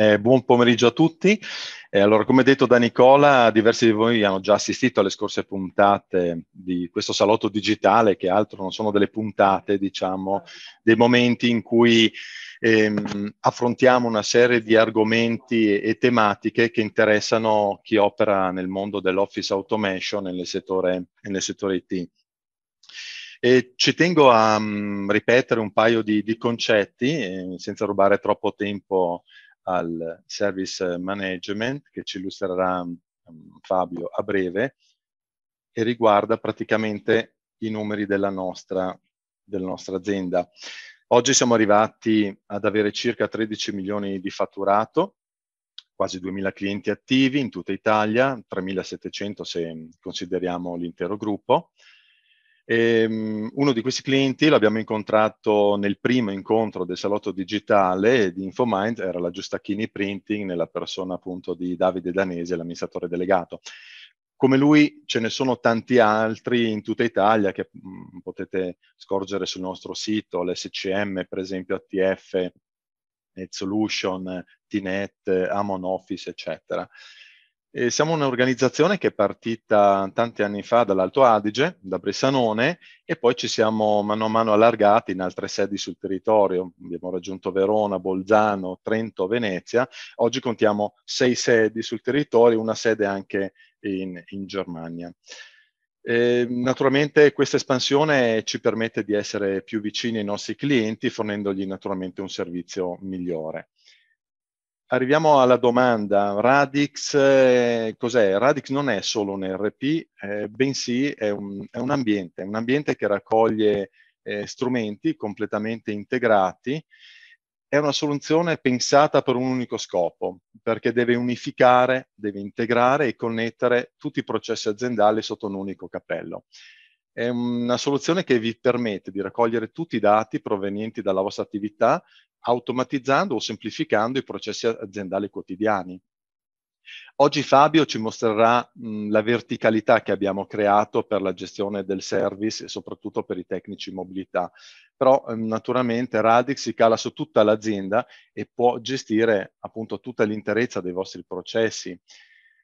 Eh, buon pomeriggio a tutti. Eh, allora, come detto da Nicola, diversi di voi hanno già assistito alle scorse puntate di questo salotto digitale, che altro non sono delle puntate, diciamo, dei momenti in cui ehm, affrontiamo una serie di argomenti e, e, tematiche che interessano chi opera nel mondo dell'office automation nel settore, nel settore IT. E ci tengo a mh, mm, ripetere un paio di, di concetti, eh, senza rubare troppo tempo al service management che ci illustrerà mm, Fabio a breve e riguarda praticamente i numeri della nostra, della nostra azienda. Oggi siamo arrivati ad avere circa 13 milioni di fatturato, quasi 2.000 clienti attivi in tutta Italia, 3.700 se consideriamo l'intero gruppo, e, um, uno di questi clienti l'abbiamo incontrato nel primo incontro del salotto digitale di InfoMind, era la Giustacchini Printing, nella persona appunto di Davide Danese, l'amministratore delegato. Come lui ce ne sono tanti altri in tutta Italia che mh, mm, potete scorgere sul nostro sito, l'SCM, per esempio ATF, Net Solution, TNET, Amon Office, eccetera. E siamo un'organizzazione che è partita tanti anni fa dall'Alto Adige, da Bressanone, e poi ci siamo mano a mano allargati in altre sedi sul territorio. Abbiamo raggiunto Verona, Bolzano, Trento, Venezia. Oggi contiamo sei sedi sul territorio, una sede anche in, in Germania. Eh, naturalmente questa espansione ci permette di essere più vicini ai nostri clienti, fornendogli naturalmente un servizio migliore arriviamo alla domanda. Radix eh, cos'è? Radix non è solo un RP, eh, bensì è un, è un, ambiente, un ambiente che raccoglie eh, strumenti completamente integrati. È una soluzione pensata per un unico scopo, perché deve unificare, deve integrare e connettere tutti i processi aziendali sotto un unico cappello. È una soluzione che vi permette di raccogliere tutti i dati provenienti dalla vostra attività automatizzando o semplificando i processi aziendali quotidiani. Oggi Fabio ci mostrerà mh, la verticalità che abbiamo creato per la gestione del service e soprattutto per i tecnici in mobilità, però mh, ehm, naturalmente Radix si cala su tutta l'azienda e può gestire appunto tutta l'interezza dei vostri processi,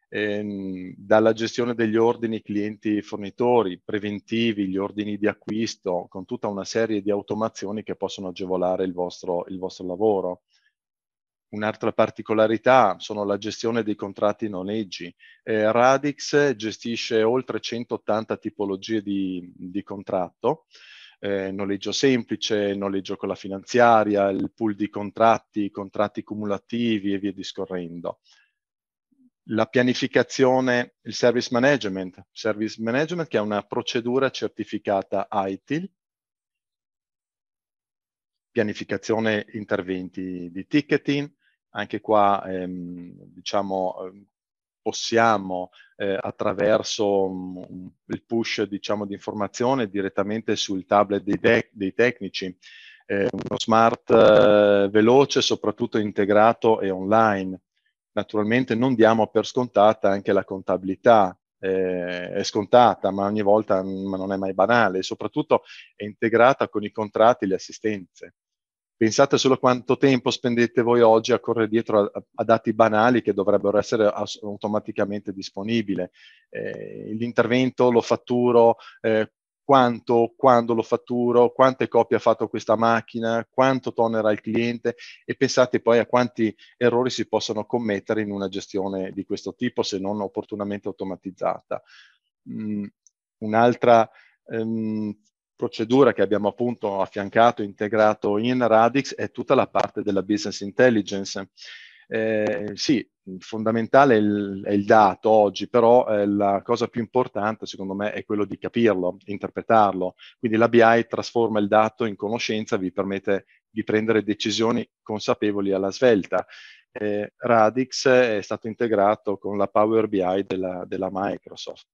ehm, dalla gestione degli ordini clienti-fornitori, preventivi, gli ordini di acquisto, con tutta una serie di automazioni che possono agevolare il vostro, il vostro lavoro. Un'altra particolarità sono la gestione dei contratti noleggi. Eh, Radix gestisce oltre 180 tipologie di, di contratto, eh, noleggio semplice, noleggio con la finanziaria, il pool di contratti, contratti cumulativi e via discorrendo la pianificazione, il service management, service management che è una procedura certificata ITIL, pianificazione interventi di ticketing, anche qua ehm, diciamo ehm, possiamo eh, attraverso um, il push diciamo di informazione direttamente sul tablet dei, de dei tecnici, eh, uno smart eh, veloce soprattutto integrato e online naturalmente non diamo per scontata anche la contabilità. Eh, è scontata, ma ogni volta mm, ma non è mai banale, soprattutto è integrata con i contratti e le assistenze. Pensate solo quanto tempo spendete voi oggi a correre dietro a, a dati banali che dovrebbero essere automaticamente disponibili. Eh, l'intervento lo fatturo eh, quanto, quando lo fatturo, quante copie ha fatto questa macchina, quanto tonerà il cliente e pensate poi a quanti errori si possono commettere in una gestione di questo tipo se non opportunamente automatizzata. Mm, un'altra ehm, procedura che abbiamo appunto affiancato, integrato in Radix è tutta la parte della business intelligence. Eh, sì, fondamentale è il, è il dato oggi, però eh, la cosa più importante secondo me è quello di capirlo, interpretarlo. Quindi la BI trasforma il dato in conoscenza, vi permette di prendere decisioni consapevoli alla svelta. Eh, Radix è stato integrato con la Power BI della, della Microsoft.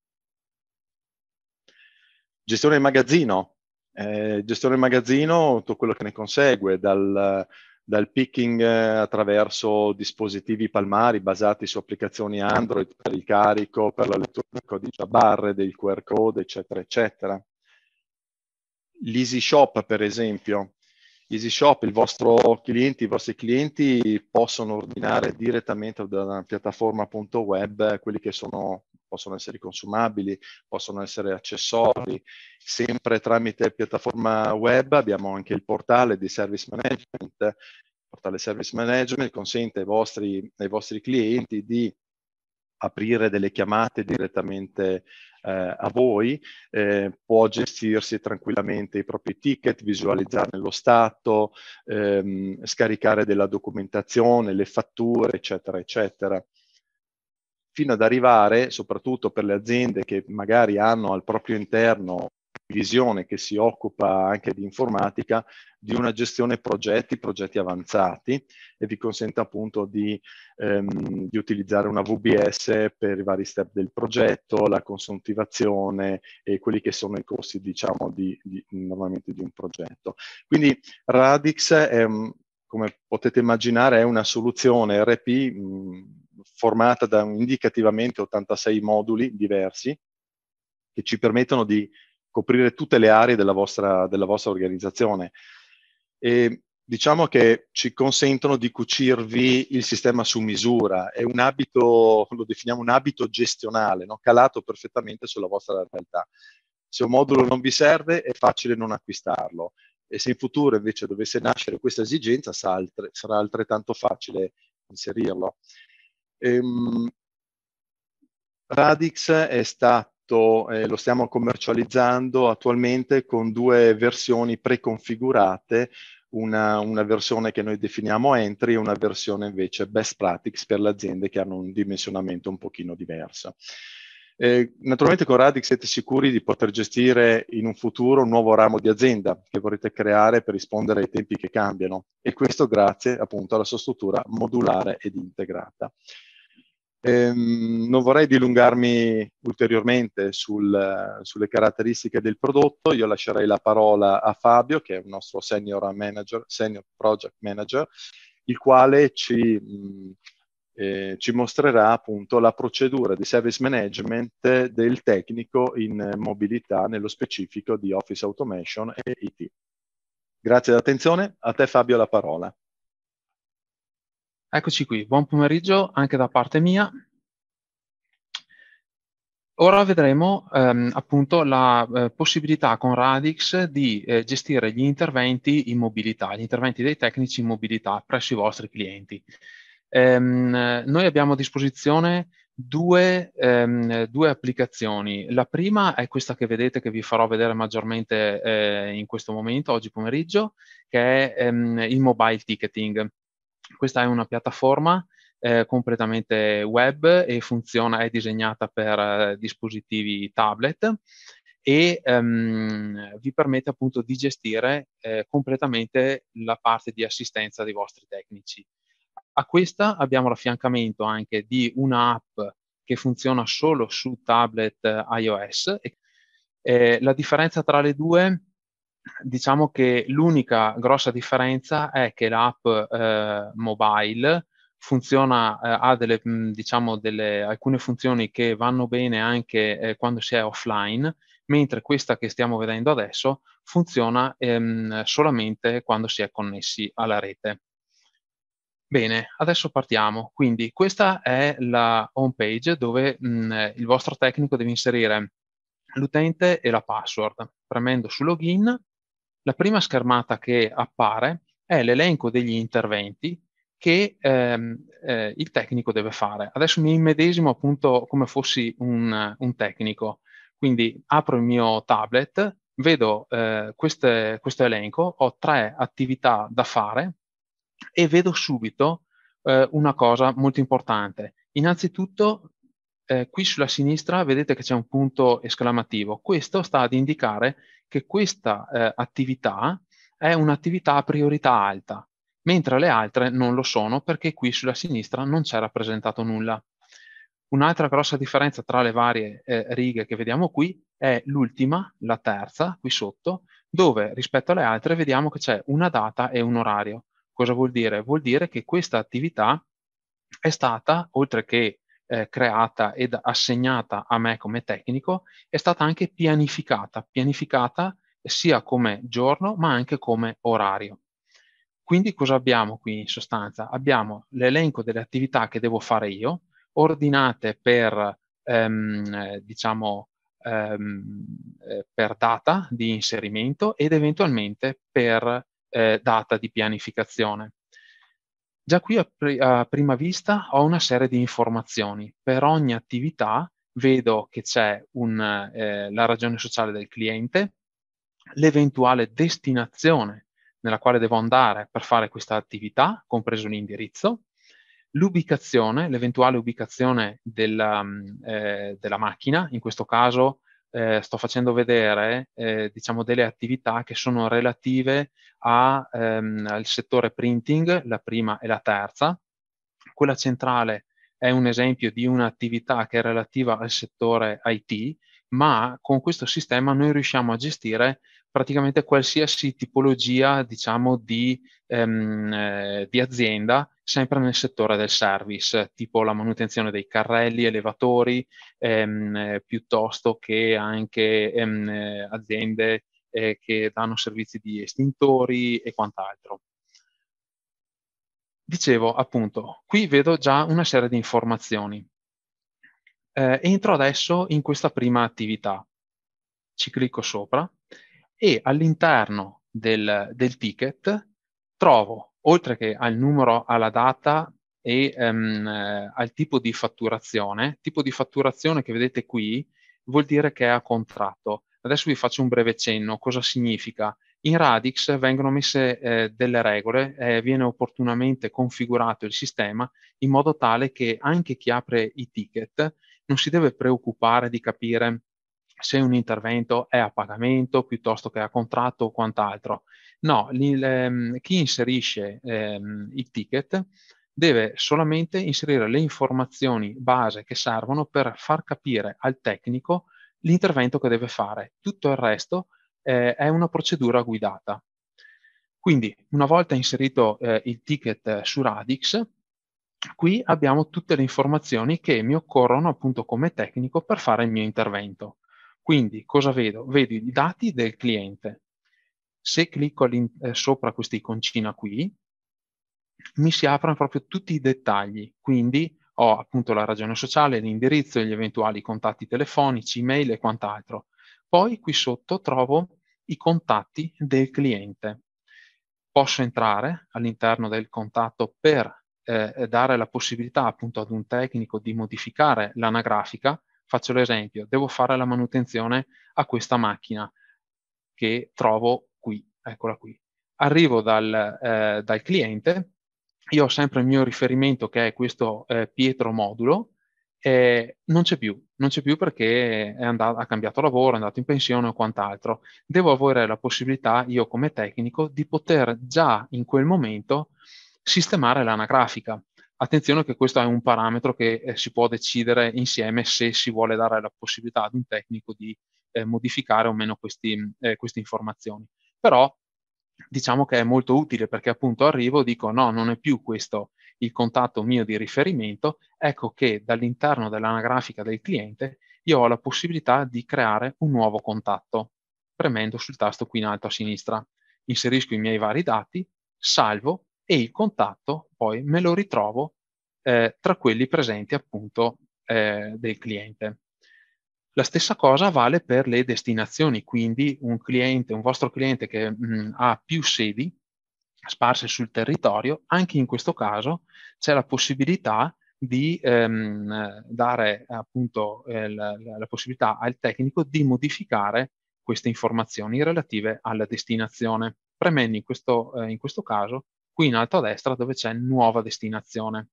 Gestione magazzino. Eh, gestione magazzino, tutto quello che ne consegue, dal, dal picking eh, attraverso dispositivi palmari basati su applicazioni Android per il carico, per la lettura del codice a barre, del QR code, eccetera, eccetera. L'Easy Shop, per esempio. Easy Shop, il vostro cliente, i vostri clienti possono ordinare direttamente dalla web eh, quelli che sono possono essere consumabili, possono essere accessori, sempre tramite piattaforma web abbiamo anche il portale di service management. Il portale service management consente ai vostri, ai vostri clienti di aprire delle chiamate direttamente eh, a voi, eh, può gestirsi tranquillamente i propri ticket, visualizzarne lo stato, ehm, scaricare della documentazione, le fatture, eccetera, eccetera fino ad arrivare, soprattutto per le aziende che magari hanno al proprio interno divisione che si occupa anche di informatica, di una gestione progetti, progetti avanzati e vi consente appunto di, ehm, di utilizzare una VBS per i vari step del progetto, la consuntivazione e quelli che sono i costi diciamo di, di, normalmente di un progetto. Quindi Radix è, come potete immaginare è una soluzione RP mh, formata da indicativamente 86 moduli diversi che ci permettono di coprire tutte le aree della vostra, della vostra organizzazione. E diciamo che ci consentono di cucirvi il sistema su misura, è un abito, lo definiamo un abito gestionale, no? calato perfettamente sulla vostra realtà. Se un modulo non vi serve è facile non acquistarlo e se in futuro invece dovesse nascere questa esigenza sarà altrettanto facile inserirlo. Ehm, Radix è stato, eh, lo stiamo commercializzando attualmente con due versioni preconfigurate, una, una, versione che noi definiamo entry e una versione invece best practice per le aziende che hanno un dimensionamento un pochino diverso. Eh, naturalmente con Radix siete sicuri di poter gestire in un futuro un nuovo ramo di azienda che vorrete creare per rispondere ai tempi che cambiano e questo grazie appunto alla sua struttura modulare ed integrata. Ehm, non vorrei dilungarmi ulteriormente sul, sulle caratteristiche del prodotto, io lascerei la parola a Fabio, che è il nostro senior, manager, senior project manager, il quale ci, mh, eh, ci mostrerà appunto la procedura di service management del tecnico in mobilità, nello specifico di Office Automation e IT. Grazie dell'attenzione, a te Fabio la parola. Eccoci qui, buon pomeriggio anche da parte mia. Ora vedremo ehm, appunto la eh, possibilità con Radix di eh, gestire gli interventi in mobilità, gli interventi dei tecnici in mobilità presso i vostri clienti. Ehm, noi abbiamo a disposizione due, ehm, due, applicazioni. La prima è questa che vedete che vi farò vedere maggiormente eh, in questo momento, oggi pomeriggio, che è ehm, il mobile ticketing. Questa è una piattaforma eh, completamente web e funziona, è disegnata per eh, dispositivi tablet e ehm, vi permette appunto di gestire eh, completamente la parte di assistenza dei vostri tecnici. A questa abbiamo l'affiancamento anche di un'app che funziona solo su tablet eh, iOS. Eh, la differenza tra le due è diciamo che l'unica grossa differenza è che l'app eh, mobile funziona, eh, ha delle, mm, diciamo delle, alcune funzioni che vanno bene anche eh, quando si è offline, mentre questa che stiamo vedendo adesso funziona ehm, solamente quando si è connessi alla rete. Bene, adesso partiamo. Quindi questa è la home page dove mh, mm, il vostro tecnico deve inserire l'utente e la password. Premendo su login la prima schermata che appare è l'elenco degli interventi che ehm, eh, il tecnico deve fare. Adesso mi immedesimo appunto come fossi un, un tecnico, quindi apro il mio tablet, vedo eh, queste, questo elenco, ho tre attività da fare e vedo subito eh, una cosa molto importante. Innanzitutto eh, qui sulla sinistra vedete che c'è un punto esclamativo. Questo sta ad indicare che questa eh, attività è un'attività a priorità alta, mentre le altre non lo sono perché qui sulla sinistra non c'è rappresentato nulla. Un'altra grossa differenza tra le varie eh, righe che vediamo qui è l'ultima, la terza, qui sotto, dove rispetto alle altre vediamo che c'è una data e un orario. Cosa vuol dire? Vuol dire che questa attività è stata, oltre che eh, creata ed assegnata a me come tecnico è stata anche pianificata, pianificata sia come giorno ma anche come orario. Quindi cosa abbiamo qui in sostanza? Abbiamo l'elenco delle attività che devo fare io, ordinate per, ehm, eh, diciamo, ehm, eh, per data di inserimento ed eventualmente per eh, data di pianificazione. Già qui a, pr- a prima vista ho una serie di informazioni. Per ogni attività vedo che c'è un, eh, la ragione sociale del cliente, l'eventuale destinazione nella quale devo andare per fare questa attività, compreso l'indirizzo, l'ubicazione, l'eventuale ubicazione della, mm, eh, della macchina, in questo caso eh, sto facendo vedere eh, diciamo delle attività che sono relative a, ehm, al settore printing, la prima e la terza. Quella centrale è un esempio di un'attività che è relativa al settore IT, ma con questo sistema noi riusciamo a gestire praticamente qualsiasi tipologia diciamo, di, ehm, eh, di, azienda sempre nel settore del service, tipo la manutenzione dei carrelli, elevatori, ehm, eh, piuttosto che anche ehm, eh, aziende eh, che danno servizi di estintori e quant'altro. Dicevo appunto, qui vedo già una serie di informazioni. Eh, entro adesso in questa prima attività. Ci clicco sopra e all'interno del, del ticket trovo, oltre che al numero, alla data e um, al tipo di fatturazione, tipo di fatturazione che vedete qui vuol dire che è a contratto. Adesso vi faccio un breve cenno, cosa significa? In Radix vengono messe eh, delle regole, eh, viene opportunamente configurato il sistema in modo tale che anche chi apre i ticket non si deve preoccupare di capire se un intervento è a pagamento piuttosto che a contratto o quant'altro. No, il, ehm, chi inserisce ehm, il ticket deve solamente inserire le informazioni base che servono per far capire al tecnico l'intervento che deve fare. Tutto il resto eh, è una procedura guidata. Quindi, una volta inserito eh, il ticket su Radix, qui abbiamo tutte le informazioni che mi occorrono appunto come tecnico per fare il mio intervento. Quindi cosa vedo? Vedo i dati del cliente. Se clicco eh, sopra questa iconcina qui, mi si aprono proprio tutti i dettagli. Quindi ho appunto la ragione sociale, l'indirizzo, gli eventuali contatti telefonici, email e quant'altro. Poi qui sotto trovo i contatti del cliente. Posso entrare all'interno del contatto per eh, dare la possibilità appunto ad un tecnico di modificare l'anagrafica Faccio l'esempio, devo fare la manutenzione a questa macchina che trovo qui, eccola qui. Arrivo dal, eh, dal cliente, io ho sempre il mio riferimento che è questo eh, Pietro modulo, eh, non c'è più, non c'è più perché andato, ha cambiato lavoro, è andato in pensione o quant'altro. Devo avere la possibilità, io come tecnico, di poter già in quel momento sistemare l'anagrafica. Attenzione che questo è un parametro che eh, si può decidere insieme se si vuole dare la possibilità ad un tecnico di eh, modificare o meno questi, eh, queste informazioni. Però diciamo che è molto utile perché appunto arrivo e dico no, non è più questo il contatto mio di riferimento, ecco che dall'interno dell'anagrafica del cliente io ho la possibilità di creare un nuovo contatto premendo sul tasto qui in alto a sinistra. Inserisco i miei vari dati, salvo e il contatto poi me lo ritrovo eh, tra quelli presenti appunto eh, del cliente. La stessa cosa vale per le destinazioni, quindi un cliente, un vostro cliente che mh, mm, ha più sedi sparse sul territorio, anche in questo caso c'è la possibilità di ehm, dare appunto eh, la, la, possibilità al tecnico di modificare queste informazioni relative alla destinazione, premendo in questo, eh, in questo caso qui in alto a destra dove c'è nuova destinazione.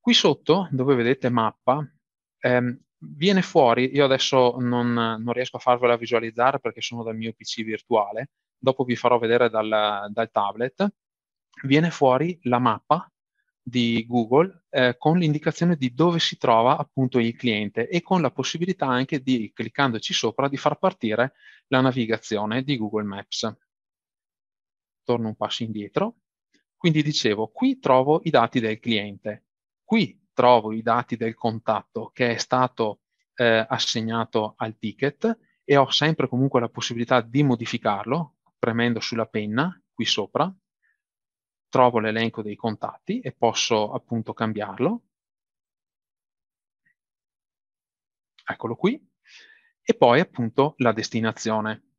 Qui sotto, dove vedete mappa, ehm, viene fuori, io adesso non, non, riesco a farvela visualizzare perché sono dal mio PC virtuale, dopo vi farò vedere dal, dal tablet, viene fuori la mappa di Google eh, con l'indicazione di dove si trova appunto il cliente e con la possibilità anche di, cliccandoci sopra, di far partire la navigazione di Google Maps. Torno un passo indietro quindi dicevo, qui trovo i dati del cliente, qui trovo i dati del contatto che è stato eh, assegnato al ticket e ho sempre comunque la possibilità di modificarlo premendo sulla penna qui sopra, trovo l'elenco dei contatti e posso appunto cambiarlo. Eccolo qui. E poi appunto la destinazione.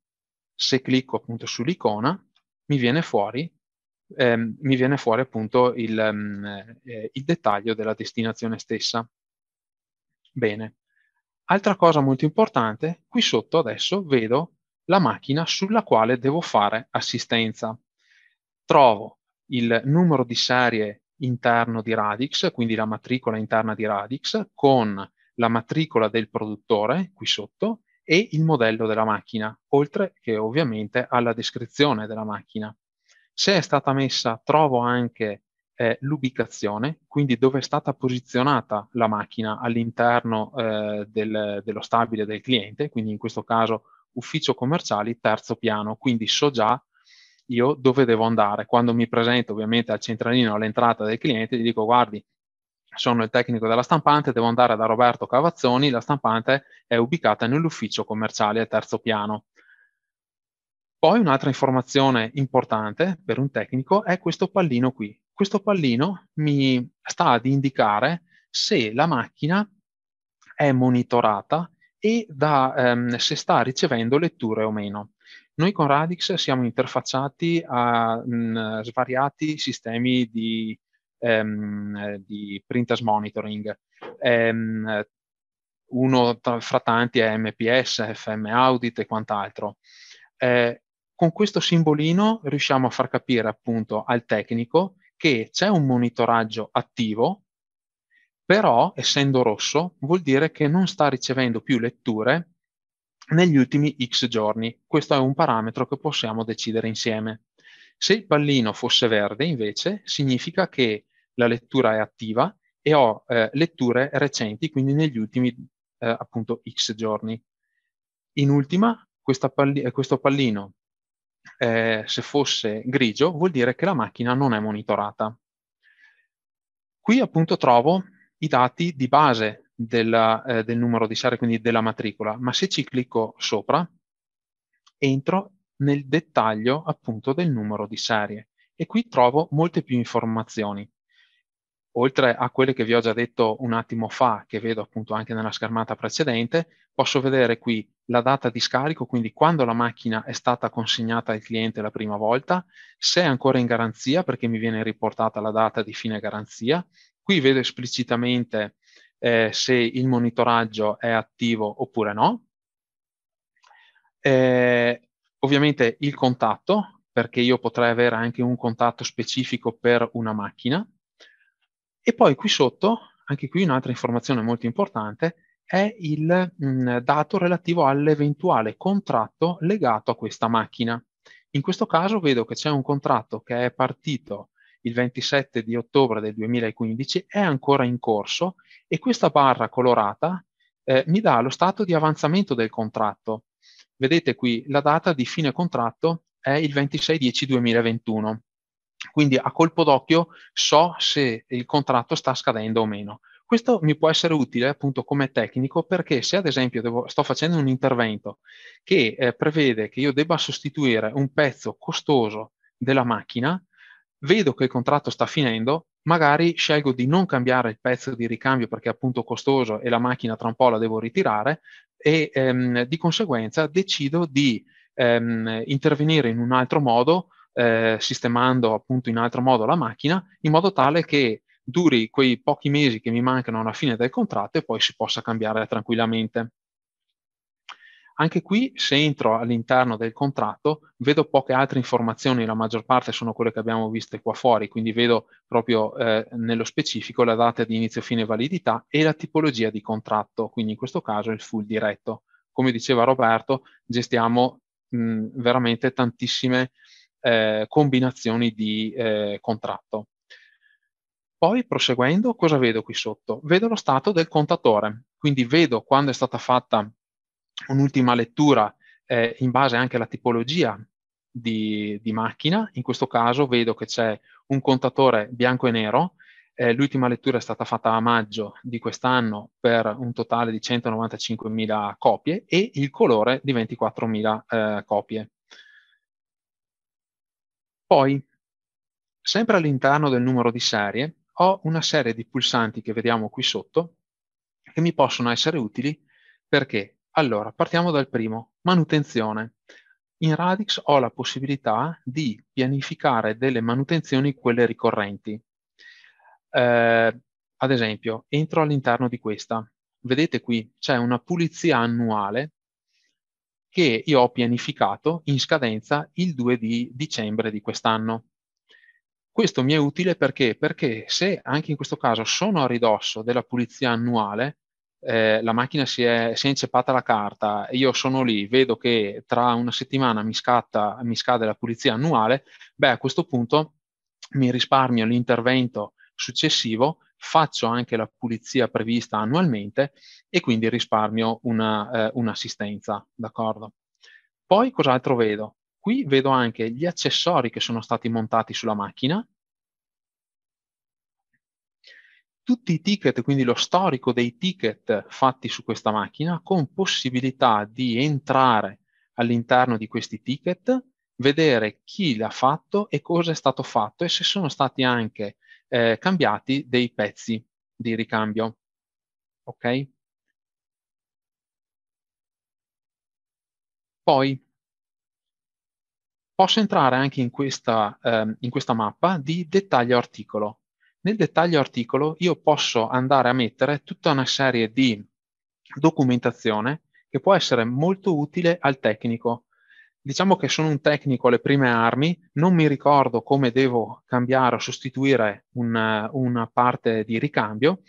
Se clicco appunto sull'icona mi viene fuori ehm, mi viene fuori appunto il, ehm, eh, il dettaglio della destinazione stessa. Bene. Altra cosa molto importante, qui sotto adesso vedo la macchina sulla quale devo fare assistenza. Trovo il numero di serie interno di Radix, quindi la matricola interna di Radix, con la matricola del produttore qui sotto e il modello della macchina, oltre che ovviamente alla descrizione della macchina. Se è stata messa, trovo anche eh, l'ubicazione, quindi dove è stata posizionata la macchina all'interno eh, del, dello stabile del cliente, quindi in questo caso ufficio commerciali, terzo piano, quindi so già io dove devo andare. Quando mi presento ovviamente al centralino all'entrata del cliente, gli dico guardi, sono il tecnico della stampante, devo andare da Roberto Cavazzoni, la stampante è ubicata nell'ufficio commerciale al terzo piano. Poi un'altra informazione importante per un tecnico è questo pallino qui. Questo pallino mi sta ad indicare se la macchina è monitorata e da, ehm, se sta ricevendo letture o meno. Noi con Radix siamo interfacciati a mh, svariati sistemi di, ehm, di printers monitoring. Ehm, uno tra, fra tanti è MPS, FM Audit e quant'altro. Eh, con questo simbolino riusciamo a far capire appunto al tecnico che c'è un monitoraggio attivo, però essendo rosso vuol dire che non sta ricevendo più letture negli ultimi x giorni. Questo è un parametro che possiamo decidere insieme. Se il pallino fosse verde invece significa che la lettura è attiva e ho eh, letture recenti, quindi negli ultimi eh, appunto x giorni. In ultima, palli eh, questo pallino eh, se fosse grigio, vuol dire che la macchina non è monitorata. Qui appunto trovo i dati di base della, eh, del numero di serie, quindi della matricola, ma se ci clicco sopra, entro nel dettaglio appunto del numero di serie e qui trovo molte più informazioni. Oltre a quelle che vi ho già detto un attimo fa, che vedo appunto anche nella schermata precedente, posso vedere qui la data di scarico, quindi quando la macchina è stata consegnata al cliente la prima volta, se è ancora in garanzia perché mi viene riportata la data di fine garanzia. Qui vedo esplicitamente eh, se il monitoraggio è attivo oppure no. Eh, ovviamente il contatto, perché io potrei avere anche un contatto specifico per una macchina. E poi qui sotto, anche qui un'altra informazione molto importante, è il mh, mm, dato relativo all'eventuale contratto legato a questa macchina. In questo caso vedo che c'è un contratto che è partito il 27 di ottobre del 2015, è ancora in corso e questa barra colorata eh, mi dà lo stato di avanzamento del contratto. Vedete qui la data di fine contratto è il 26-10-2021. Quindi a colpo d'occhio so se il contratto sta scadendo o meno. Questo mi può essere utile appunto come tecnico perché se ad esempio devo, sto facendo un intervento che eh, prevede che io debba sostituire un pezzo costoso della macchina, vedo che il contratto sta finendo, magari scelgo di non cambiare il pezzo di ricambio perché è appunto costoso e la macchina tra un po' la devo ritirare e ehm, di conseguenza decido di ehm, intervenire in un altro modo, eh, sistemando appunto in altro modo la macchina, in modo tale che duri quei pochi mesi che mi mancano alla fine del contratto e poi si possa cambiare tranquillamente. Anche qui, se entro all'interno del contratto, vedo poche altre informazioni, la maggior parte sono quelle che abbiamo viste qua fuori, quindi vedo proprio eh, nello specifico la data di inizio-fine validità e la tipologia di contratto, quindi in questo caso il full diretto. Come diceva Roberto, gestiamo mh, veramente tantissime eh, combinazioni di eh, contratto. Poi proseguendo, cosa vedo qui sotto? Vedo lo stato del contatore, quindi vedo quando è stata fatta un'ultima lettura eh, in base anche alla tipologia di, di, macchina. In questo caso vedo che c'è un contatore bianco e nero. Eh, l'ultima lettura è stata fatta a maggio di quest'anno per un totale di 195.000 copie e il colore di 24.000 eh, copie. Poi, sempre all'interno del numero di serie, ho una serie di pulsanti che vediamo qui sotto che mi possono essere utili perché, allora, partiamo dal primo, manutenzione. In Radix ho la possibilità di pianificare delle manutenzioni, quelle ricorrenti. Eh, ad esempio, entro all'interno di questa. Vedete qui, c'è una pulizia annuale che io ho pianificato in scadenza il 2 di dicembre di quest'anno. Questo mi è utile perché? perché se anche in questo caso sono a ridosso della pulizia annuale, eh, la macchina si è, si è inceppata la carta, io sono lì, vedo che tra una settimana mi, scatta, mi scade la pulizia annuale, beh a questo punto mi risparmio l'intervento successivo, faccio anche la pulizia prevista annualmente e quindi risparmio una, eh, un'assistenza, d'accordo? Poi cos'altro vedo? Qui vedo anche gli accessori che sono stati montati sulla macchina, tutti i ticket, quindi lo storico dei ticket fatti su questa macchina, con possibilità di entrare all'interno di questi ticket, vedere chi l'ha fatto e cosa è stato fatto e se sono stati anche eh, cambiati dei pezzi di ricambio. Ok? Poi posso entrare anche in questa, ehm, in questa mappa di dettaglio articolo. Nel dettaglio articolo io posso andare a mettere tutta una serie di documentazione che può essere molto utile al tecnico. Diciamo che sono un tecnico alle prime armi, non mi ricordo come devo cambiare o sostituire una, una parte di ricambio,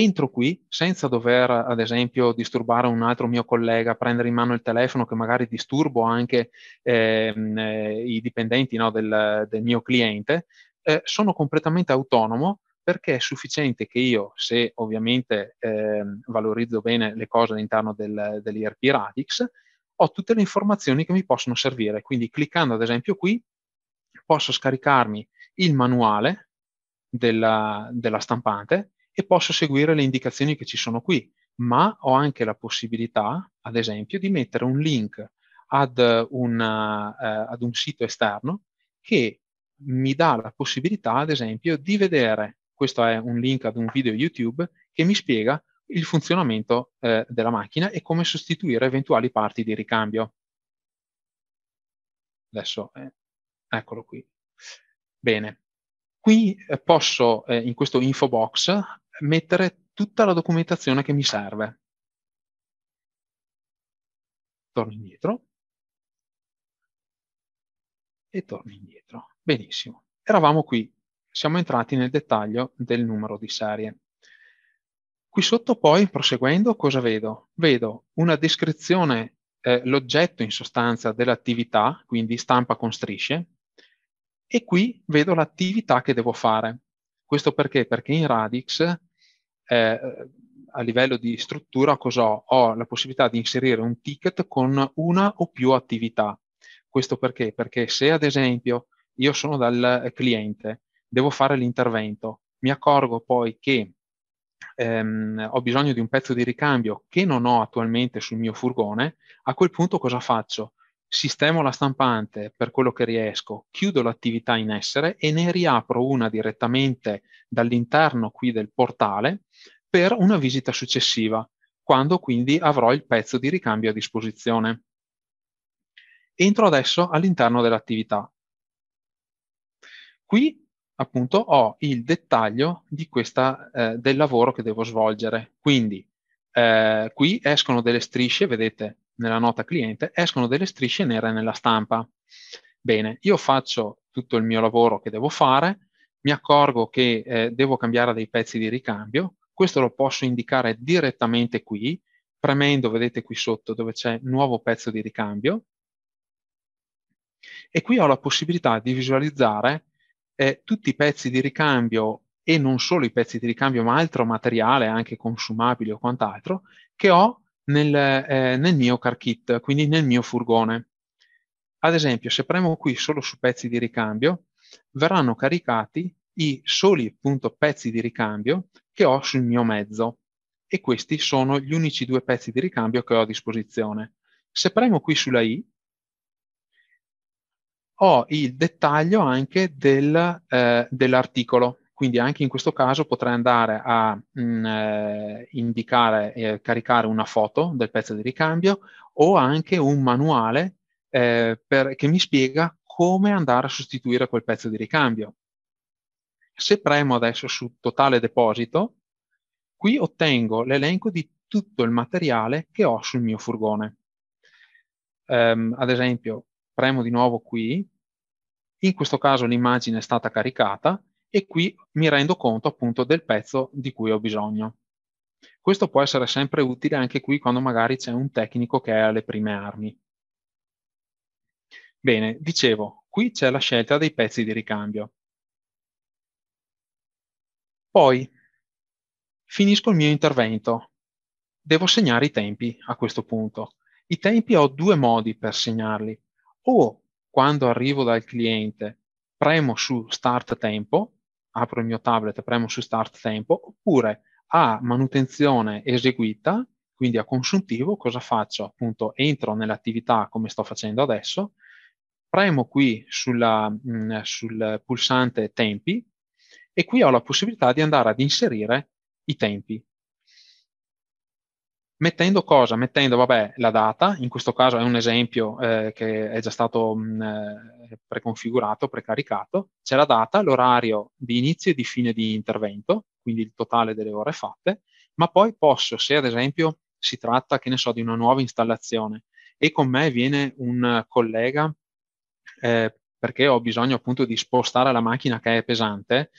entro qui senza dover, ad esempio, disturbare un altro mio collega, prendere in mano il telefono che magari disturbo anche ehm, eh, i dipendenti no, del, del, mio cliente, eh, sono completamente autonomo perché è sufficiente che io, se ovviamente ehm, valorizzo bene le cose all'interno del, dell'IRP Radix, ho tutte le informazioni che mi possono servire. Quindi cliccando ad esempio qui posso scaricarmi il manuale della, della stampante e posso seguire le indicazioni che ci sono qui, ma ho anche la possibilità, ad esempio, di mettere un link ad, una, eh, ad un sito esterno che mi dà la possibilità, ad esempio, di vedere, questo è un link ad un video YouTube, che mi spiega il funzionamento eh, della macchina e come sostituire eventuali parti di ricambio. Adesso, eh, eccolo qui. Bene, qui eh, posso eh, in questo info box mettere tutta la documentazione che mi serve. Torno indietro e torno indietro. Benissimo. Eravamo qui, siamo entrati nel dettaglio del numero di serie. Qui sotto poi, proseguendo, cosa vedo? Vedo una descrizione, eh, l'oggetto in sostanza dell'attività, quindi stampa con strisce, e qui vedo l'attività che devo fare. Questo perché? Perché in Radix eh, a livello di struttura cosa ho? Ho la possibilità di inserire un ticket con una o più attività. Questo perché? Perché se ad esempio io sono dal eh, cliente, devo fare l'intervento, mi accorgo poi che ehm, ho bisogno di un pezzo di ricambio che non ho attualmente sul mio furgone, a quel punto cosa faccio? sistemo la stampante per quello che riesco, chiudo l'attività in essere e ne riapro una direttamente dall'interno qui del portale per una visita successiva, quando quindi avrò il pezzo di ricambio a disposizione. Entro adesso all'interno dell'attività. Qui appunto ho il dettaglio questa, eh, del lavoro che devo svolgere. Quindi eh, qui escono delle strisce, vedete, nella nota cliente, escono delle strisce nere nella stampa. Bene, io faccio tutto il mio lavoro che devo fare, mi accorgo che eh, devo cambiare dei pezzi di ricambio, questo lo posso indicare direttamente qui, premendo, vedete qui sotto dove c'è nuovo pezzo di ricambio, e qui ho la possibilità di visualizzare eh, tutti i pezzi di ricambio e non solo i pezzi di ricambio, ma altro materiale, anche consumabile o quant'altro, che ho nel, eh, nel mio car kit, quindi nel mio furgone. Ad esempio, se premo qui solo su pezzi di ricambio, verranno caricati i soli appunto, pezzi di ricambio che ho sul mio mezzo e questi sono gli unici due pezzi di ricambio che ho a disposizione. Se premo qui sulla I, ho il dettaglio anche del, eh, dell'articolo. Quindi anche in questo caso potrei andare a mh, mm, eh, indicare e caricare una foto del pezzo di ricambio o anche un manuale eh, per, che mi spiega come andare a sostituire quel pezzo di ricambio. Se premo adesso su totale deposito, qui ottengo l'elenco di tutto il materiale che ho sul mio furgone. Um, ad esempio, premo di nuovo qui, in questo caso l'immagine è stata caricata e qui mi rendo conto appunto del pezzo di cui ho bisogno. Questo può essere sempre utile anche qui quando magari c'è un tecnico che è alle prime armi. Bene, dicevo, qui c'è la scelta dei pezzi di ricambio. Poi finisco il mio intervento. Devo segnare i tempi a questo punto. I tempi ho due modi per segnarli. O quando arrivo dal cliente premo su Start Tempo apro il mio tablet e premo su Start Tempo, oppure a manutenzione eseguita, quindi a consuntivo, cosa faccio? Appunto entro nell'attività come sto facendo adesso, premo qui sulla, mh, mm, sul pulsante tempi e qui ho la possibilità di andare ad inserire i tempi mettendo cosa? Mettendo, vabbè, la data, in questo caso è un esempio eh, che è già stato mh, mm, eh, preconfigurato, precaricato, c'è la data, l'orario di inizio e di fine di intervento, quindi il totale delle ore fatte, ma poi posso, se ad esempio si tratta, che ne so, di una nuova installazione e con me viene un collega eh, perché ho bisogno appunto di spostare la macchina che è pesante,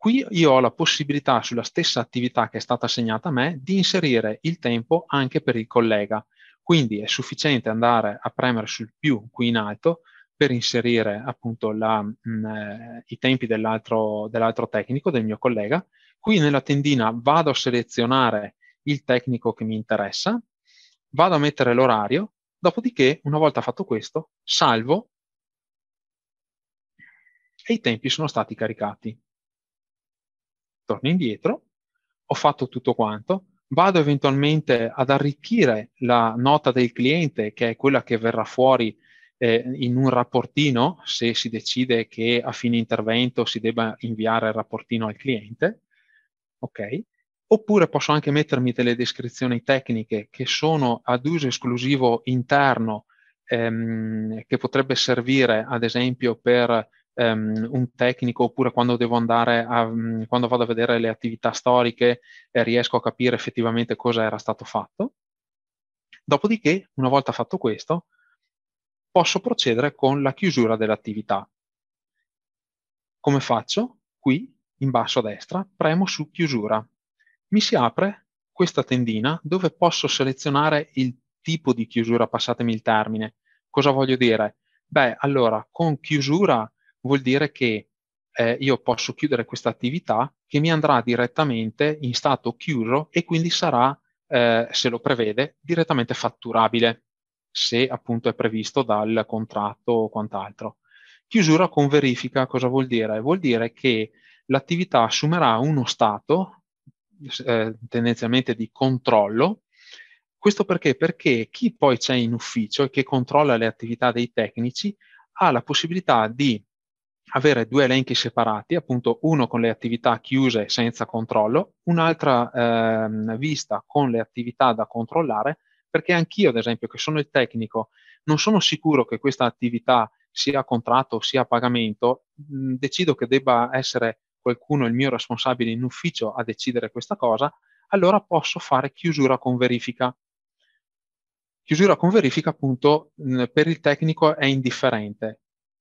Qui io ho la possibilità sulla stessa attività che è stata assegnata a me di inserire il tempo anche per il collega. Quindi è sufficiente andare a premere sul più qui in alto per inserire appunto la, mh, mm, eh, i tempi dell'altro dell tecnico, del mio collega. Qui nella tendina vado a selezionare il tecnico che mi interessa, vado a mettere l'orario, dopodiché una volta fatto questo salvo e i tempi sono stati caricati torno indietro, ho fatto tutto quanto, vado eventualmente ad arricchire la nota del cliente, che è quella che verrà fuori eh, in un rapportino, se si decide che a fine intervento si debba inviare il rapportino al cliente, ok? Oppure posso anche mettermi delle descrizioni tecniche che sono ad uso esclusivo interno, ehm, che potrebbe servire ad esempio per um, un tecnico oppure quando devo andare a, um, quando vado a vedere le attività storiche eh, riesco a capire effettivamente cosa era stato fatto. Dopodiché, una volta fatto questo, posso procedere con la chiusura dell'attività. Come faccio? Qui, in basso a destra, premo su chiusura. Mi si apre questa tendina dove posso selezionare il tipo di chiusura, passatemi il termine. Cosa voglio dire? Beh, allora, con chiusura vuol dire che eh, io posso chiudere questa attività che mi andrà direttamente in stato chiuso e quindi sarà, eh, se lo prevede, direttamente fatturabile, se appunto è previsto dal contratto o quant'altro. Chiusura con verifica cosa vuol dire? Vuol dire che l'attività assumerà uno stato eh, tendenzialmente di controllo. Questo perché? Perché chi poi c'è in ufficio e che controlla le attività dei tecnici ha la possibilità di avere due elenchi separati, appunto uno con le attività chiuse senza controllo, un'altra ehm, vista con le attività da controllare, perché anch'io, ad esempio, che sono il tecnico, non sono sicuro che questa attività sia a contratto sia a pagamento, mh, decido che debba essere qualcuno, il mio responsabile in ufficio, a decidere questa cosa, allora posso fare chiusura con verifica. Chiusura con verifica appunto mh, per il tecnico è indifferente,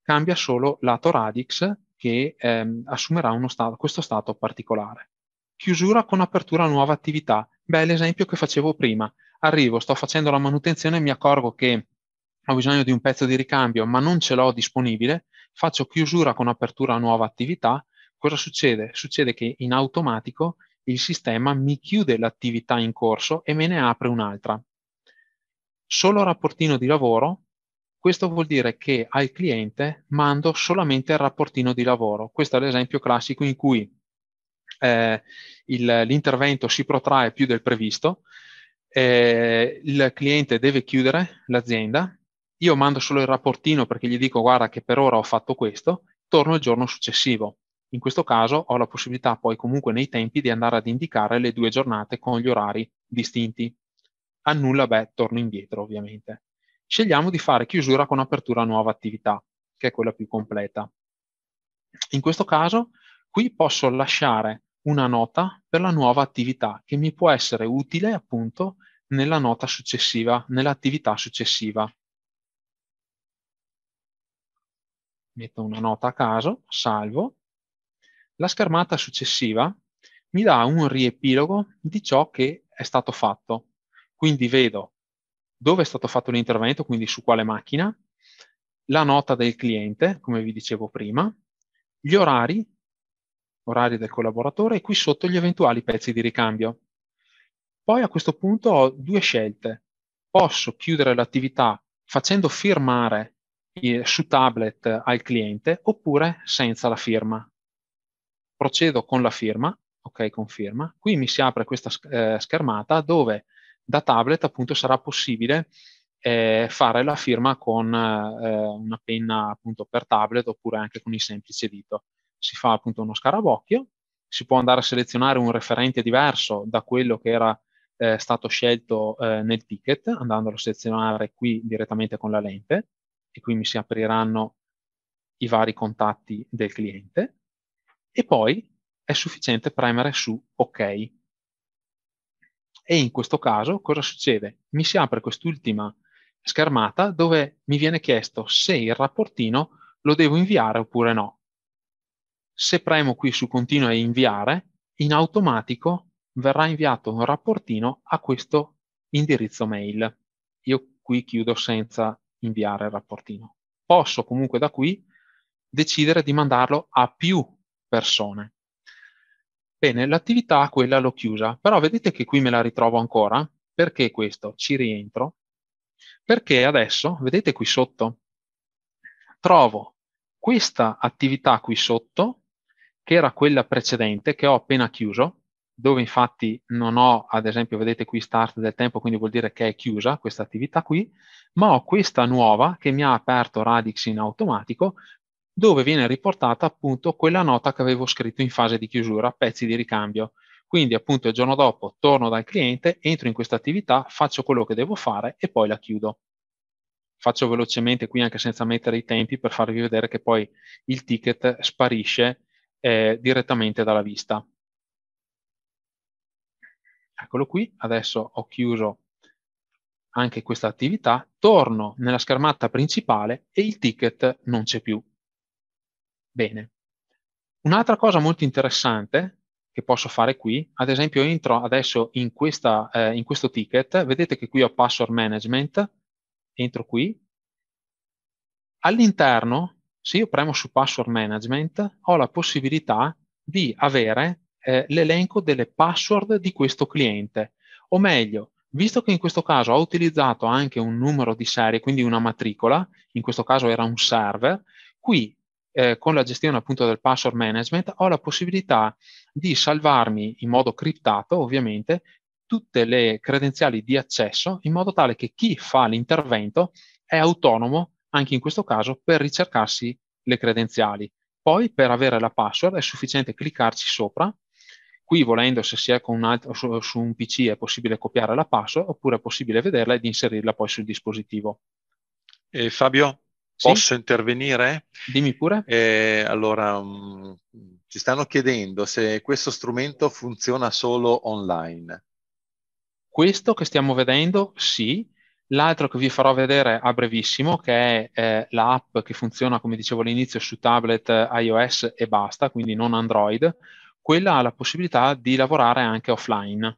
cambia solo lato radix che ehm, assumerà stato, questo stato particolare. Chiusura con apertura a nuova attività. Beh, l'esempio che facevo prima. Arrivo, sto facendo la manutenzione e mi accorgo che ho bisogno di un pezzo di ricambio, ma non ce l'ho disponibile, faccio chiusura con apertura a nuova attività, cosa succede? Succede che in automatico il sistema mi chiude l'attività in corso e me ne apre un'altra. Solo rapportino di lavoro, questo vuol dire che al cliente mando solamente il rapportino di lavoro. Questo è l'esempio classico in cui eh, il, l'intervento si protrae più del previsto, eh, il cliente deve chiudere l'azienda, io mando solo il rapportino perché gli dico guarda che per ora ho fatto questo, torno il giorno successivo. In questo caso ho la possibilità poi comunque nei tempi di andare ad indicare le due giornate con gli orari distinti. A nulla, beh, torno indietro ovviamente scegliamo di fare chiusura con apertura a nuova attività, che è quella più completa. In questo caso, qui posso lasciare una nota per la nuova attività che mi può essere utile appunto nella nota successiva, nell'attività successiva. Metto una nota a caso, salvo. La schermata successiva mi dà un riepilogo di ciò che è stato fatto. Quindi vedo dove è stato fatto l'intervento, quindi su quale macchina, la nota del cliente, come vi dicevo prima, gli orari, orari del collaboratore e qui sotto gli eventuali pezzi di ricambio. Poi a questo punto ho due scelte. Posso chiudere l'attività facendo firmare eh, su tablet al cliente oppure senza la firma. Procedo con la firma, ok, conferma. Qui mi si apre questa eh, schermata dove da tablet appunto sarà possibile eh, fare la firma con eh, una penna appunto per tablet oppure anche con il semplice dito. Si fa appunto uno scarabocchio, si può andare a selezionare un referente diverso da quello che era eh, stato scelto eh, nel ticket, andandolo a selezionare qui direttamente con la lente e qui mi si apriranno i vari contatti del cliente e poi è sufficiente premere su ok e in questo caso cosa succede? Mi si apre quest'ultima schermata dove mi viene chiesto se il rapportino lo devo inviare oppure no. Se premo qui su continua e inviare, in automatico verrà inviato un rapportino a questo indirizzo mail. Io qui chiudo senza inviare il rapportino. Posso comunque da qui decidere di mandarlo a più persone. Bene, l'attività quella l'ho chiusa, però vedete che qui me la ritrovo ancora? Perché questo? Ci rientro. Perché adesso, vedete qui sotto, trovo questa attività qui sotto, che era quella precedente, che ho appena chiuso, dove infatti non ho, ad esempio, vedete qui start del tempo, quindi vuol dire che è chiusa questa attività qui, ma ho questa nuova che mi ha aperto Radix in automatico, dove viene riportata appunto quella nota che avevo scritto in fase di chiusura, pezzi di ricambio. Quindi appunto il giorno dopo torno dal cliente, entro in questa attività, faccio quello che devo fare e poi la chiudo. Faccio velocemente qui anche senza mettere i tempi per farvi vedere che poi il ticket sparisce eh, direttamente dalla vista. Eccolo qui, adesso ho chiuso anche questa attività, torno nella schermata principale e il ticket non c'è più. Bene. Un'altra cosa molto interessante che posso fare qui, ad esempio entro adesso in, questa, eh, in questo ticket, vedete che qui ho password management, entro qui, all'interno, se io premo su password management, ho la possibilità di avere eh, l'elenco delle password di questo cliente, o meglio, Visto che in questo caso ho utilizzato anche un numero di serie, quindi una matricola, in questo caso era un server, qui eh, con la gestione appunto del password management ho la possibilità di salvarmi in modo criptato ovviamente tutte le credenziali di accesso in modo tale che chi fa l'intervento è autonomo anche in questo caso per ricercarsi le credenziali. Poi per avere la password è sufficiente cliccarci sopra. Qui volendo se si è con un altro, su, su un PC è possibile copiare la password oppure è possibile vederla ed inserirla poi sul dispositivo. E Fabio, Posso intervenire? Dimmi pure. Eh, allora, mh, mm, ci stanno chiedendo se questo strumento funziona solo online. Questo che stiamo vedendo, sì. L'altro che vi farò vedere a brevissimo, che è eh, l'app che funziona, come dicevo all'inizio, su tablet iOS e basta, quindi non Android, quella ha la possibilità di lavorare anche offline.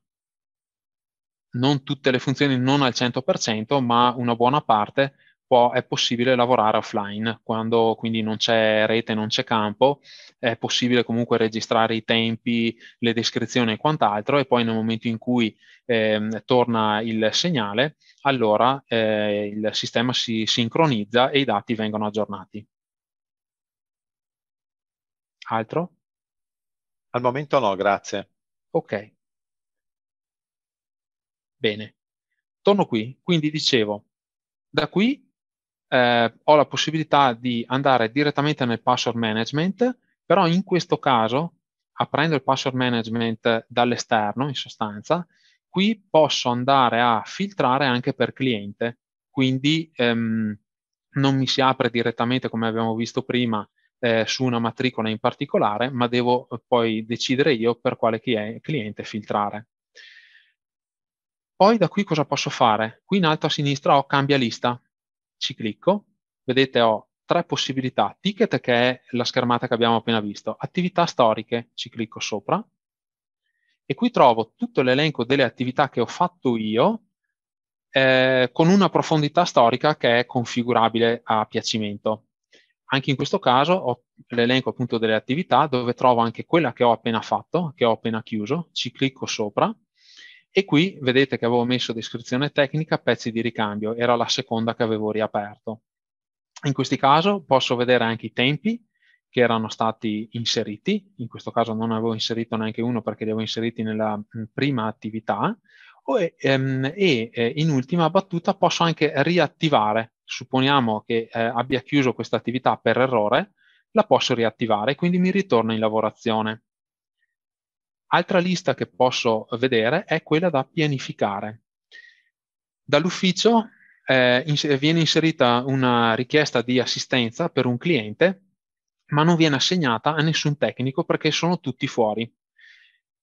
Non tutte le funzioni, non al 100%, ma una buona parte, può, è possibile lavorare offline, quando quindi non c'è rete, non c'è campo, è possibile comunque registrare i tempi, le descrizioni e quant'altro e poi nel momento in cui eh, torna il segnale, allora eh, il sistema si sincronizza e i dati vengono aggiornati. Altro? Al momento no, grazie. Ok. Bene. Torno qui, quindi dicevo, da qui eh, ho la possibilità di andare direttamente nel password management, però in questo caso, aprendo il password management dall'esterno, in sostanza, qui posso andare a filtrare anche per cliente, quindi ehm, non mi si apre direttamente, come abbiamo visto prima, eh, su una matricola in particolare, ma devo eh, poi decidere io per quale cliente filtrare. Poi da qui cosa posso fare? Qui in alto a sinistra ho cambia lista ci clicco, vedete ho tre possibilità, ticket che è la schermata che abbiamo appena visto, attività storiche, ci clicco sopra, e qui trovo tutto l'elenco delle attività che ho fatto io eh, con una profondità storica che è configurabile a piacimento. Anche in questo caso ho l'elenco appunto delle attività dove trovo anche quella che ho appena fatto, che ho appena chiuso, ci clicco sopra e qui vedete che avevo messo descrizione tecnica, pezzi di ricambio, era la seconda che avevo riaperto. In questo caso posso vedere anche i tempi che erano stati inseriti, in questo caso non avevo inserito neanche uno perché li avevo inseriti nella prima attività, e, ehm, e eh, in ultima battuta posso anche riattivare, supponiamo che eh, abbia chiuso questa attività per errore, la posso riattivare, quindi mi ritorna in lavorazione. Altra lista che posso vedere è quella da pianificare. Dall'ufficio eh, ins- viene inserita una richiesta di assistenza per un cliente, ma non viene assegnata a nessun tecnico perché sono tutti fuori.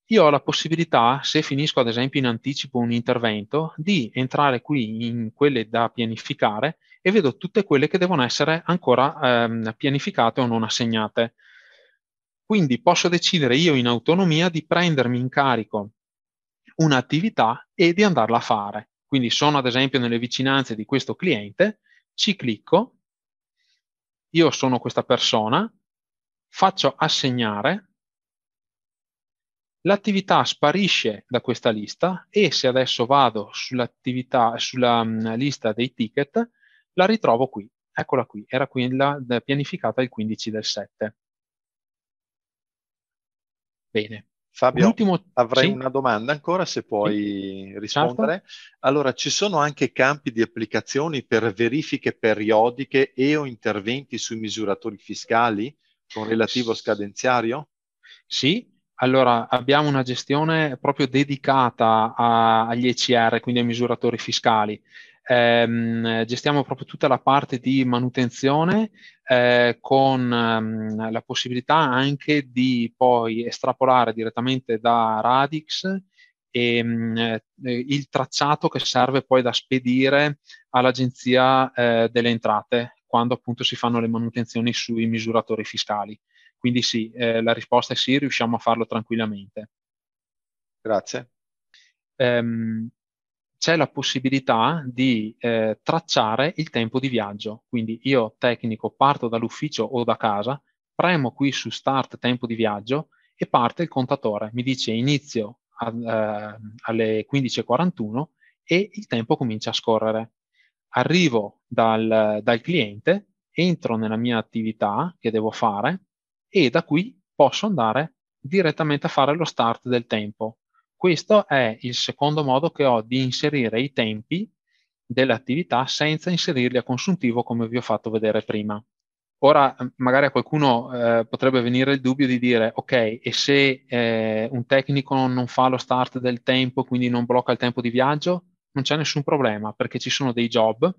Io ho la possibilità, se finisco ad esempio in anticipo un intervento, di entrare qui in quelle da pianificare e vedo tutte quelle che devono essere ancora ehm, pianificate o non assegnate. Quindi posso decidere io in autonomia di prendermi in carico un'attività e di andarla a fare. Quindi sono ad esempio nelle vicinanze di questo cliente, ci clicco, io sono questa persona, faccio assegnare, l'attività sparisce da questa lista e se adesso vado sull'attività, sulla mm, lista dei ticket, la ritrovo qui. Eccola qui, era qui la, pianificata il 15 del 7. Bene. Fabio, L'ultimo... avrei sì? una domanda ancora se puoi sì. Certo. rispondere. Certo. Allora, ci sono anche campi di applicazioni per verifiche periodiche e o interventi sui misuratori fiscali con relativo scadenziario? Sì, allora abbiamo una gestione proprio dedicata a, agli ECR, quindi ai misuratori fiscali. Eh, gestiamo proprio tutta la parte di manutenzione eh, con ehm, la possibilità anche di poi estrapolare direttamente da Radix ehm, il tracciato che serve poi da spedire all'agenzia eh, delle entrate quando appunto si fanno le manutenzioni sui misuratori fiscali. Quindi sì, eh, la risposta è sì, riusciamo a farlo tranquillamente. Grazie. Um, c'è la possibilità di eh, tracciare il tempo di viaggio. Quindi io tecnico parto dall'ufficio o da casa, premo qui su start tempo di viaggio e parte il contatore. Mi dice inizio a, eh, alle 15.41 e il tempo comincia a scorrere. Arrivo dal, dal cliente, entro nella mia attività che devo fare e da qui posso andare direttamente a fare lo start del tempo. Questo è il secondo modo che ho di inserire i tempi dell'attività senza inserirli a consuntivo come vi ho fatto vedere prima. Ora magari a qualcuno eh, potrebbe venire il dubbio di dire ok, e se eh, un tecnico non fa lo start del tempo, quindi non blocca il tempo di viaggio, non c'è nessun problema perché ci sono dei job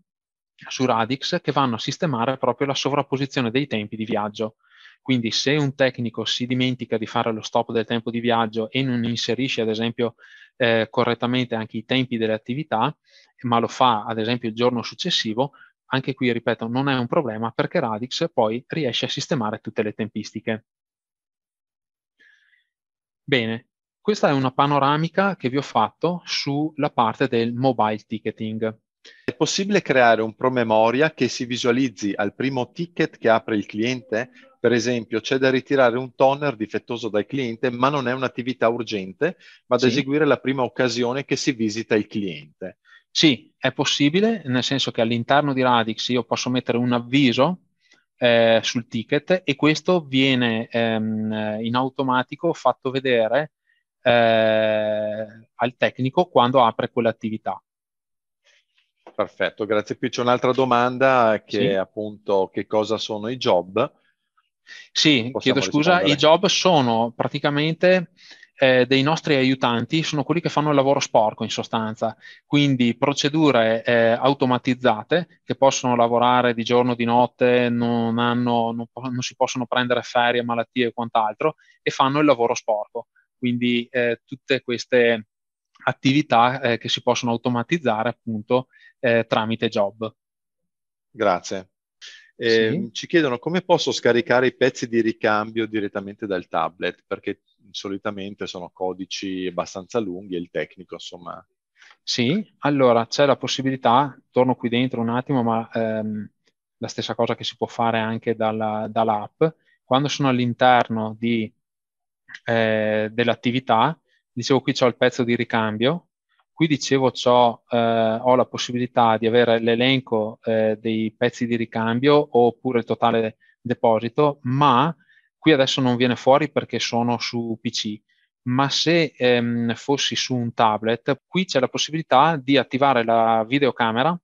su Radix che vanno a sistemare proprio la sovrapposizione dei tempi di viaggio. Quindi se un tecnico si dimentica di fare lo stop del tempo di viaggio e non inserisce ad esempio eh, correttamente anche i tempi delle attività, ma lo fa ad esempio il giorno successivo, anche qui ripeto non è un problema perché Radix poi riesce a sistemare tutte le tempistiche. Bene, questa è una panoramica che vi ho fatto sulla parte del mobile ticketing. È possibile creare un promemoria che si visualizzi al primo ticket che apre il cliente per esempio c'è da ritirare un toner difettoso dal cliente, ma non è un'attività urgente, ma da sì. eseguire la prima occasione che si visita il cliente. Sì, è possibile, nel senso che all'interno di Radix io posso mettere un avviso eh, sul ticket e questo viene ehm, in automatico fatto vedere eh, al tecnico quando apre quell'attività. Perfetto, grazie. Qui c'è un'altra domanda che sì. è appunto che cosa sono i job sì, chiedo scusa, i job sono praticamente eh, dei nostri aiutanti, sono quelli che fanno il lavoro sporco in sostanza, quindi procedure eh, automatizzate che possono lavorare di giorno, di notte, non, hanno, non, non si possono prendere ferie, malattie e quant'altro e fanno il lavoro sporco. Quindi eh, tutte queste attività eh, che si possono automatizzare appunto eh, tramite job. Grazie. Eh, sì. Ehm, ci chiedono come posso scaricare i pezzi di ricambio direttamente dal tablet, perché solitamente sono codici abbastanza lunghi e il tecnico, insomma... Sì, allora c'è la possibilità, torno qui dentro un attimo, ma ehm, la stessa cosa che si può fare anche dalla, dall'app, quando sono all'interno di, eh, dell'attività, dicevo qui c'ho il pezzo di ricambio, Qui dicevo ciò, eh, ho la possibilità di avere l'elenco eh, dei pezzi di ricambio oppure il totale deposito, ma qui adesso non viene fuori perché sono su PC ma se ehm, fossi su un tablet, qui c'è la possibilità di attivare la videocamera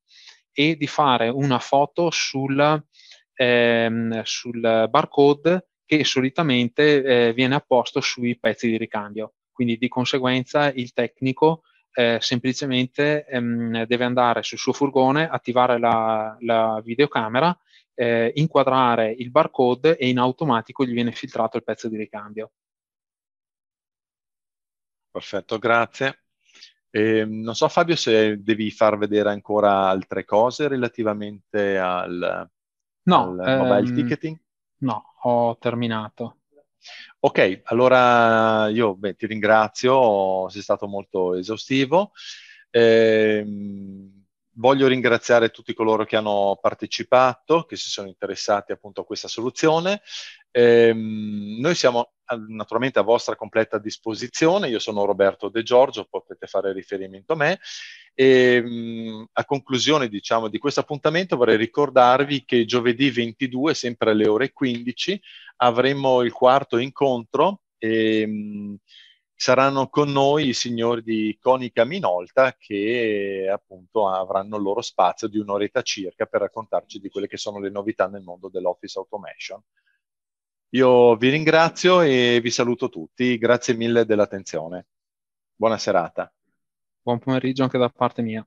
e di fare una foto sul, ehm, sul barcode che solitamente eh, viene apposto sui pezzi di ricambio. Quindi di conseguenza il tecnico eh, semplicemente ehm, deve andare sul suo furgone, attivare la, la videocamera, eh, inquadrare il barcode e in automatico gli viene filtrato il pezzo di ricambio. Perfetto, grazie. Eh, non so Fabio se devi far vedere ancora altre cose relativamente al, no, al mobile ehm, ticketing. No, ho terminato. Ok, allora io beh, ti ringrazio, sei stato molto esaustivo. Eh, voglio ringraziare tutti coloro che hanno partecipato, che si sono interessati appunto a questa soluzione. Eh, noi siamo naturalmente a vostra completa disposizione, io sono Roberto De Giorgio, potete fare riferimento a me e, ehm, mh, a conclusione diciamo, di questo appuntamento vorrei ricordarvi che giovedì 22, sempre alle ore 15, avremo il quarto incontro. E, ehm, mh, saranno con noi i signori di Conica Minolta che appunto avranno il loro spazio di un'oretta circa per raccontarci di quelle che sono le novità nel mondo dell'office automation. Io vi ringrazio e vi saluto tutti, grazie mille dell'attenzione. Buona serata. Buon pomeriggio anche da parte mia.